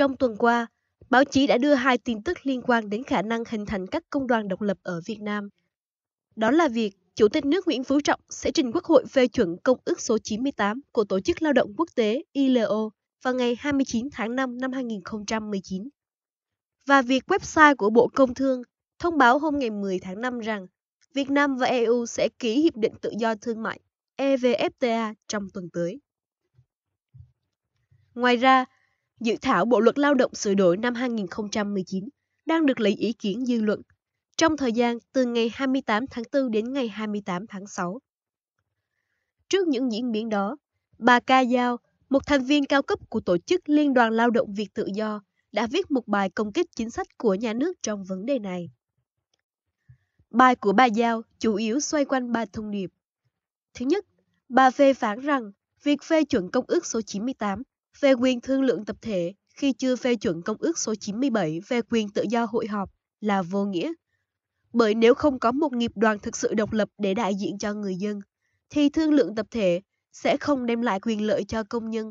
Trong tuần qua, báo chí đã đưa hai tin tức liên quan đến khả năng hình thành các công đoàn độc lập ở Việt Nam. Đó là việc Chủ tịch nước Nguyễn Phú Trọng sẽ trình Quốc hội phê chuẩn Công ước số 98 của Tổ chức Lao động Quốc tế ILO vào ngày 29 tháng 5 năm 2019. Và việc website của Bộ Công Thương thông báo hôm ngày 10 tháng 5 rằng Việt Nam và EU sẽ ký Hiệp định Tự do Thương mại EVFTA trong tuần tới. Ngoài ra, Dự thảo Bộ luật lao động sửa đổi năm 2019 đang được lấy ý kiến dư luận trong thời gian từ ngày 28 tháng 4 đến ngày 28 tháng 6. Trước những diễn biến đó, bà Ca Giao, một thành viên cao cấp của Tổ chức Liên đoàn Lao động Việt Tự Do, đã viết một bài công kích chính sách của nhà nước trong vấn đề này. Bài của bà Giao chủ yếu xoay quanh ba thông điệp. Thứ nhất, bà phê phán rằng việc phê chuẩn Công ước số 98 về quyền thương lượng tập thể khi chưa phê chuẩn Công ước số 97 về quyền tự do hội họp là vô nghĩa. Bởi nếu không có một nghiệp đoàn thực sự độc lập để đại diện cho người dân, thì thương lượng tập thể sẽ không đem lại quyền lợi cho công nhân,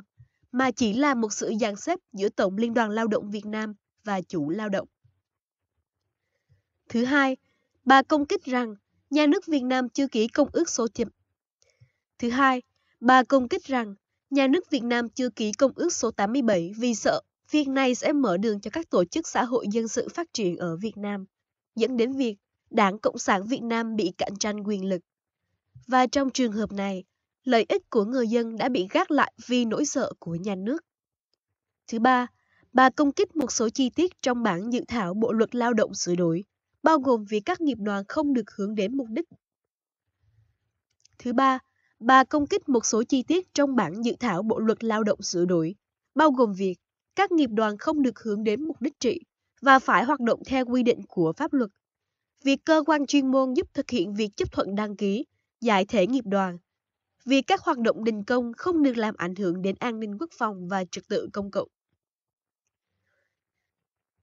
mà chỉ là một sự dàn xếp giữa Tổng Liên đoàn Lao động Việt Nam và chủ lao động. Thứ hai, bà công kích rằng nhà nước Việt Nam chưa ký công ước số 97. Thứ hai, bà công kích rằng nhà nước Việt Nam chưa ký Công ước số 87 vì sợ việc này sẽ mở đường cho các tổ chức xã hội dân sự phát triển ở Việt Nam, dẫn đến việc Đảng Cộng sản Việt Nam bị cạnh tranh quyền lực. Và trong trường hợp này, lợi ích của người dân đã bị gác lại vì nỗi sợ của nhà nước. Thứ ba, bà công kích một số chi tiết trong bản dự thảo Bộ luật Lao động sửa đổi, bao gồm việc các nghiệp đoàn không được hướng đến mục đích. Thứ ba, bà công kích một số chi tiết trong bản dự thảo Bộ luật Lao động sửa đổi, bao gồm việc các nghiệp đoàn không được hướng đến mục đích trị và phải hoạt động theo quy định của pháp luật. Việc cơ quan chuyên môn giúp thực hiện việc chấp thuận đăng ký, giải thể nghiệp đoàn. Việc các hoạt động đình công không được làm ảnh hưởng đến an ninh quốc phòng và trật tự công cộng.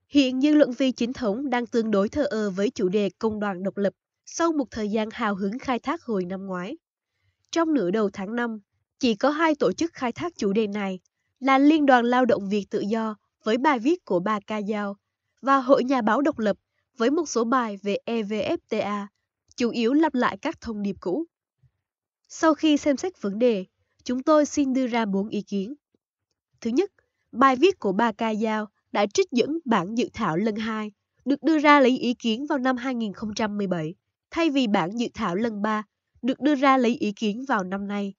Hiện dư luận viên chính thống đang tương đối thờ ơ với chủ đề công đoàn độc lập sau một thời gian hào hứng khai thác hồi năm ngoái. Trong nửa đầu tháng 5, chỉ có hai tổ chức khai thác chủ đề này là Liên đoàn Lao động Việt Tự Do với bài viết của bà Ca Giao và Hội Nhà báo Độc lập với một số bài về EVFTA, chủ yếu lặp lại các thông điệp cũ. Sau khi xem xét vấn đề, chúng tôi xin đưa ra bốn ý kiến. Thứ nhất, bài viết của bà Ca Giao đã trích dẫn bản dự thảo lần 2 được đưa ra lấy ý kiến vào năm 2017, thay vì bản dự thảo lần 3 được đưa ra lấy ý kiến vào năm nay.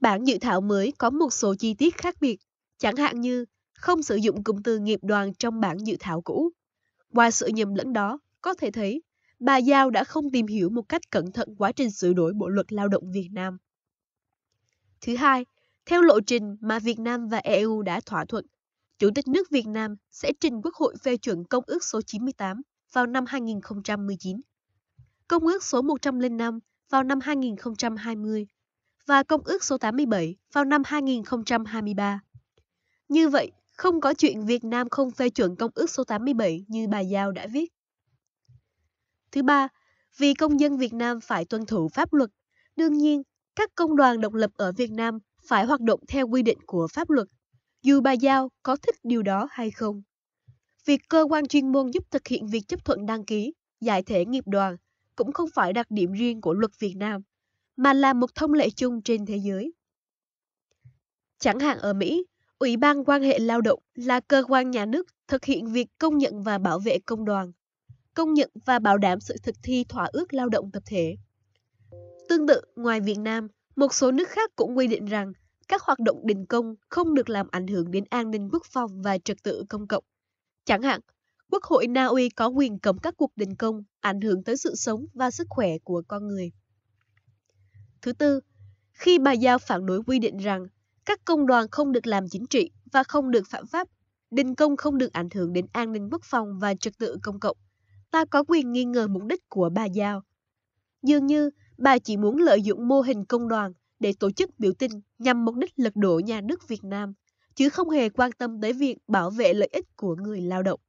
Bản dự thảo mới có một số chi tiết khác biệt, chẳng hạn như không sử dụng cụm từ nghiệp đoàn trong bản dự thảo cũ. Qua sự nhầm lẫn đó, có thể thấy bà Giao đã không tìm hiểu một cách cẩn thận quá trình sửa đổi Bộ luật Lao động Việt Nam. Thứ hai, theo lộ trình mà Việt Nam và EU đã thỏa thuận, Chủ tịch nước Việt Nam sẽ trình Quốc hội phê chuẩn Công ước số 98 vào năm 2019. Công ước số 105 vào năm 2020 và Công ước số 87 vào năm 2023. Như vậy, không có chuyện Việt Nam không phê chuẩn Công ước số 87 như bà Giao đã viết. Thứ ba, vì công dân Việt Nam phải tuân thủ pháp luật, đương nhiên, các công đoàn độc lập ở Việt Nam phải hoạt động theo quy định của pháp luật, dù bà Giao có thích điều đó hay không. Việc cơ quan chuyên môn giúp thực hiện việc chấp thuận đăng ký, giải thể nghiệp đoàn cũng không phải đặc điểm riêng của luật Việt Nam, mà là một thông lệ chung trên thế giới. Chẳng hạn ở Mỹ, Ủy ban quan hệ lao động là cơ quan nhà nước thực hiện việc công nhận và bảo vệ công đoàn, công nhận và bảo đảm sự thực thi thỏa ước lao động tập thể. Tương tự, ngoài Việt Nam, một số nước khác cũng quy định rằng các hoạt động đình công không được làm ảnh hưởng đến an ninh quốc phòng và trật tự công cộng. Chẳng hạn, Quốc hội Na Uy có quyền cấm các cuộc đình công ảnh hưởng tới sự sống và sức khỏe của con người. Thứ tư, khi bà Giao phản đối quy định rằng các công đoàn không được làm chính trị và không được phạm pháp, đình công không được ảnh hưởng đến an ninh quốc phòng và trật tự công cộng, ta có quyền nghi ngờ mục đích của bà Giao. Dường như bà chỉ muốn lợi dụng mô hình công đoàn để tổ chức biểu tình nhằm mục đích lật đổ nhà nước Việt Nam, chứ không hề quan tâm tới việc bảo vệ lợi ích của người lao động.